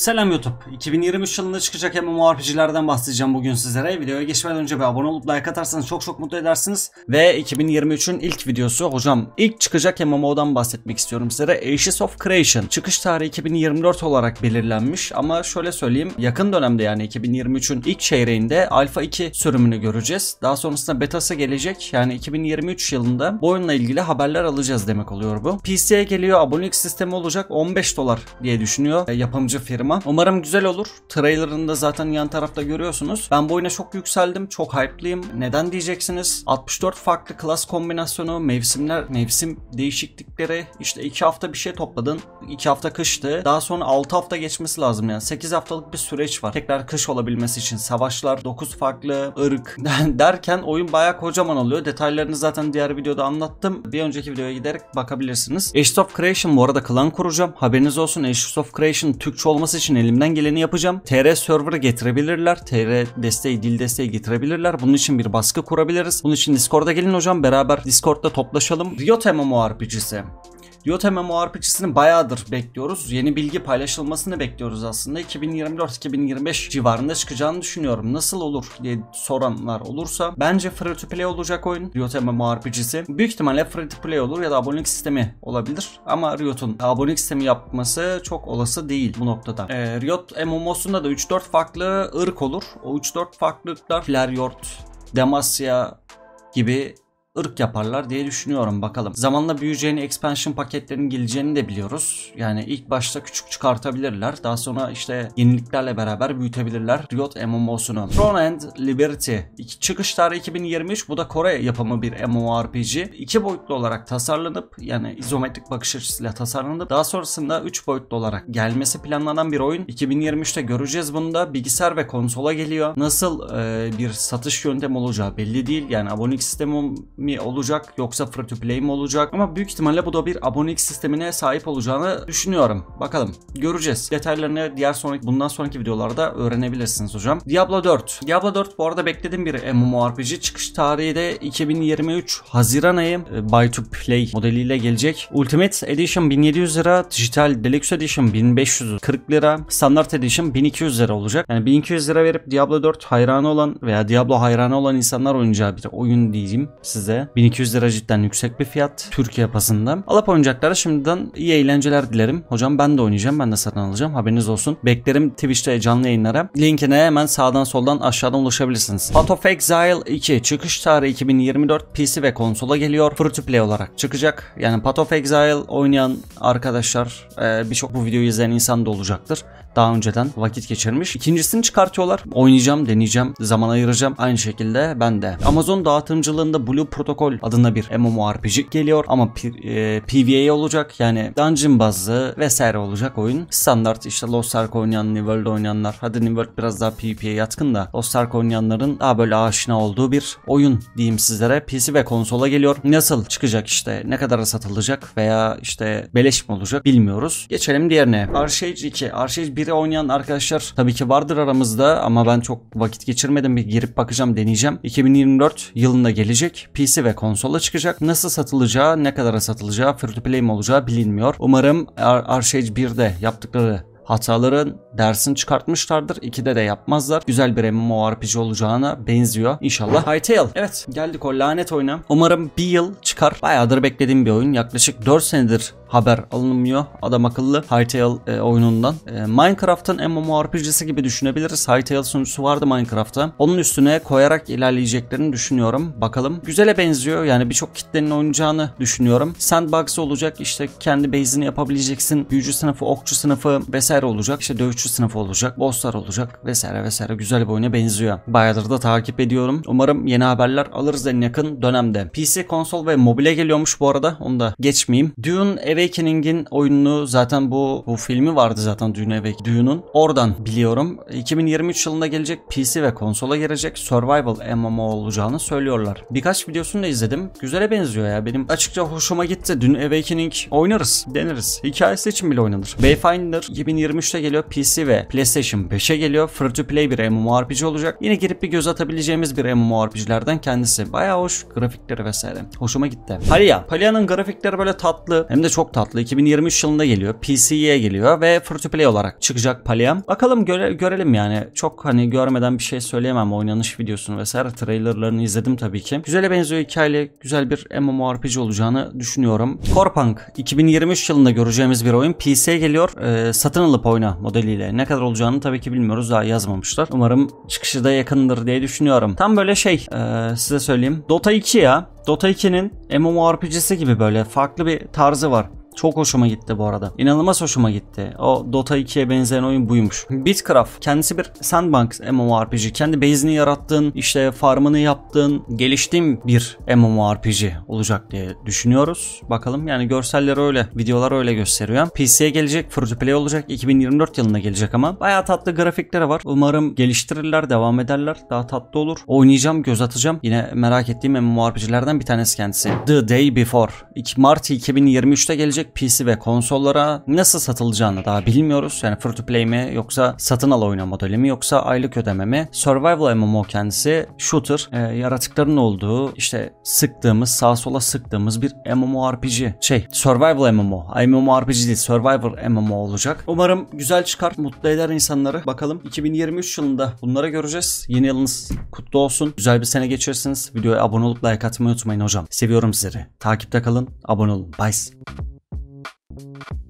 Selam YouTube. 2023 yılında çıkacak MMORPG'lerden bahsedeceğim bugün sizlere. Videoya geçmeden önce bir abone olup like atarsanız çok çok mutlu edersiniz. Ve 2023'ün ilk videosu hocam ilk çıkacak MMO'dan bahsetmek istiyorum sizlere. Ashes of Creation. Çıkış tarihi 2024 olarak belirlenmiş ama şöyle söyleyeyim yakın dönemde yani 2023'ün ilk çeyreğinde Alpha 2 sürümünü göreceğiz. Daha sonrasında betası gelecek yani 2023 yılında bu oyunla ilgili haberler alacağız demek oluyor bu. PC'ye geliyor abonelik sistemi olacak 15 dolar diye düşünüyor e, yapımcı firma ama umarım güzel olur. Trailerını da zaten yan tarafta görüyorsunuz. Ben bu oyuna çok yükseldim. Çok hype'lıyım. Neden diyeceksiniz? 64 farklı klas kombinasyonu, mevsimler, mevsim değişiklikleri. İşte 2 hafta bir şey topladın. 2 hafta kıştı. Daha sonra 6 hafta geçmesi lazım yani. 8 haftalık bir süreç var. Tekrar kış olabilmesi için savaşlar, 9 farklı ırk derken oyun bayağı kocaman oluyor. Detaylarını zaten diğer videoda anlattım. Bir önceki videoya giderek bakabilirsiniz. Age of Creation bu arada klan kuracağım. Haberiniz olsun Age of Creation Türkçe olması için elimden geleni yapacağım. TR server'ı getirebilirler. TR desteği, dil desteği getirebilirler. Bunun için bir baskı kurabiliriz. Bunun için Discord'a gelin hocam beraber Discord'da toplaşalım. Riot MMORPG'si. Riot MMORPG'sini bayağıdır bekliyoruz. Yeni bilgi paylaşılmasını bekliyoruz aslında. 2024-2025 civarında çıkacağını düşünüyorum. Nasıl olur diye soranlar olursa bence free to play olacak oyun. Riot MMORPG'si. Büyük ihtimalle free to play olur ya da abonelik sistemi olabilir. Ama Riot'un abonelik sistemi yapması çok olası değil bu noktada. Ee, Riot MMO'sunda da 3-4 farklı ırk olur. O 3-4 farklılıklar Flareon, Demacia gibi ırk yaparlar diye düşünüyorum bakalım. Zamanla büyüyeceğini, expansion paketlerinin geleceğini de biliyoruz. Yani ilk başta küçük çıkartabilirler. Daha sonra işte yeniliklerle beraber büyütebilirler Riot MMO'sunu. Throne and Liberty. Çıkış tarihi 2023. Bu da Kore yapımı bir MMORPG. İki boyutlu olarak tasarlanıp yani izometrik bakış açısıyla tasarlanıp daha sonrasında üç boyutlu olarak gelmesi planlanan bir oyun. 2023'te göreceğiz bunu da. Bilgisayar ve konsola geliyor. Nasıl e, bir satış yöntemi olacağı belli değil. Yani abonelik sistemi mi olacak yoksa free to play mi olacak? Ama büyük ihtimalle bu da bir abonelik sistemine sahip olacağını düşünüyorum. Bakalım göreceğiz. Detaylarını diğer sonraki bundan sonraki videolarda öğrenebilirsiniz hocam. Diablo 4. Diablo 4 bu arada beklediğim bir MMORPG. Çıkış tarihi de 2023 Haziran ayı e, Buy to Play modeliyle gelecek. Ultimate Edition 1700 lira, Digital Deluxe Edition 1540 lira, Standard Edition 1200 lira olacak. Yani 1200 lira verip Diablo 4 hayranı olan veya Diablo hayranı olan insanlar oynayacağı bir oyun diyeyim size size. 1200 lira cidden yüksek bir fiyat. Türkiye pasında. Alap oyuncaklara şimdiden iyi eğlenceler dilerim. Hocam ben de oynayacağım. Ben de satın alacağım. Haberiniz olsun. Beklerim Twitch'te canlı yayınlara. Linkine hemen sağdan soldan aşağıdan ulaşabilirsiniz. Path of Exile 2 çıkış tarihi 2024 PC ve konsola geliyor. Free to play olarak çıkacak. Yani Path of Exile oynayan arkadaşlar e, birçok bu videoyu izleyen insan da olacaktır daha önceden vakit geçirmiş. İkincisini çıkartıyorlar. Oynayacağım, deneyeceğim, zaman ayıracağım. Aynı şekilde ben de. Amazon dağıtımcılığında Blue Protocol adında bir MMORPG geliyor ama e, PvE olacak. Yani dungeon bazlı vesaire olacak oyun. Standart işte Lost Ark oynayan, New World oynayanlar. Hadi New World biraz daha PvP'ye yatkın da Lost Ark oynayanların daha böyle aşina olduğu bir oyun diyeyim sizlere. PC ve konsola geliyor. Nasıl çıkacak işte? Ne kadar satılacak veya işte beleş mi olacak bilmiyoruz. Geçelim diğerine. Archage 2. Archage biri oynayan arkadaşlar tabii ki vardır aramızda ama ben çok vakit geçirmedim. Bir girip bakacağım deneyeceğim. 2024 yılında gelecek. PC ve konsola çıkacak. Nasıl satılacağı, ne kadara satılacağı, free to play mi olacağı bilinmiyor. Umarım Ar Arşage 1'de yaptıkları hataların dersini çıkartmışlardır. 2'de de yapmazlar. Güzel bir MMORPG olacağına benziyor. İnşallah Hytale. Evet geldik o lanet oyuna. Umarım bir yıl çıkar. Bayağıdır beklediğim bir oyun. Yaklaşık 4 senedir haber alınmıyor adam akıllı Hytale e, oyunundan. E, Minecraft'ın MMORPG'si gibi düşünebiliriz. Hytale sunucusu vardı Minecraft'ta. Onun üstüne koyarak ilerleyeceklerini düşünüyorum. Bakalım. Güzele benziyor. Yani birçok kitlenin oynayacağını düşünüyorum. Sandbox olacak. İşte kendi base'ini yapabileceksin. Büyücü sınıfı, okçu sınıfı vesaire olacak. İşte dövüş güçlü sınıf olacak, bosslar olacak vesaire vesaire güzel bir oyuna benziyor. Bayağıdır da takip ediyorum. Umarım yeni haberler alırız en yakın dönemde. PC, konsol ve mobile geliyormuş bu arada. Onu da geçmeyeyim. Dune Awakening'in oyununu zaten bu, bu filmi vardı zaten Dune Awakening. Dune'un oradan biliyorum. 2023 yılında gelecek PC ve konsola gelecek survival MMO olacağını söylüyorlar. Birkaç videosunu da izledim. Güzele benziyor ya. Benim açıkça hoşuma gitti. Dune Awakening oynarız, deniriz. Hikayesi için bile oynanır. Bayfinder 2023'te geliyor. PC PC ve PlayStation 5'e geliyor. Free to play bir MMORPG olacak. Yine girip bir göz atabileceğimiz bir MMORPG'lerden kendisi. Baya hoş grafikleri vesaire. Hoşuma gitti. Palia. Palia'nın grafikleri böyle tatlı. Hem de çok tatlı. 2023 yılında geliyor. PC'ye geliyor ve free to play olarak çıkacak Palia. Bakalım göre, görelim yani. Çok hani görmeden bir şey söyleyemem. Oynanış videosunu vesaire trailerlarını izledim tabii ki. Güzel benziyor hikayeli güzel bir MMORPG olacağını düşünüyorum. Corpunk 2023 yılında göreceğimiz bir oyun. PC'ye geliyor. E, satın alıp oyna modeliyle bile. Ne kadar olacağını tabii ki bilmiyoruz. Daha yazmamışlar. Umarım çıkışı da yakındır diye düşünüyorum. Tam böyle şey e, size söyleyeyim. Dota 2 ya. Dota 2'nin MMORPG'si gibi böyle farklı bir tarzı var. Çok hoşuma gitti bu arada. İnanılmaz hoşuma gitti. O Dota 2'ye benzeyen oyun buymuş. Bitcraft kendisi bir sandbox MMORPG. Kendi base'ini yarattığın, işte farmını yaptığın, geliştiğin bir MMORPG olacak diye düşünüyoruz. Bakalım yani görseller öyle, videolar öyle gösteriyor. PC'ye gelecek, free to play olacak. 2024 yılında gelecek ama. Bayağı tatlı grafikleri var. Umarım geliştirirler, devam ederler. Daha tatlı olur. Oynayacağım, göz atacağım. Yine merak ettiğim MMORPG'lerden bir tanesi kendisi. The Day Before. 2 Mart 2023'te gelecek PC ve konsollara nasıl satılacağını daha bilmiyoruz. Yani free to play mi yoksa satın al oyna modeli mi yoksa aylık ödeme mi? Survival MMO kendisi shooter, e, yaratıkların olduğu işte sıktığımız sağa sola sıktığımız bir MMORPG. Şey survival MMO, MMORPG değil survival MMO olacak. Umarım güzel çıkar, mutlu eder insanları. Bakalım 2023 yılında bunları göreceğiz. Yeni yılınız kutlu olsun. Güzel bir sene geçirsiniz. Videoya abone olup like atmayı unutmayın hocam. Seviyorum sizleri. Takipte kalın. Abone olun. Bye. you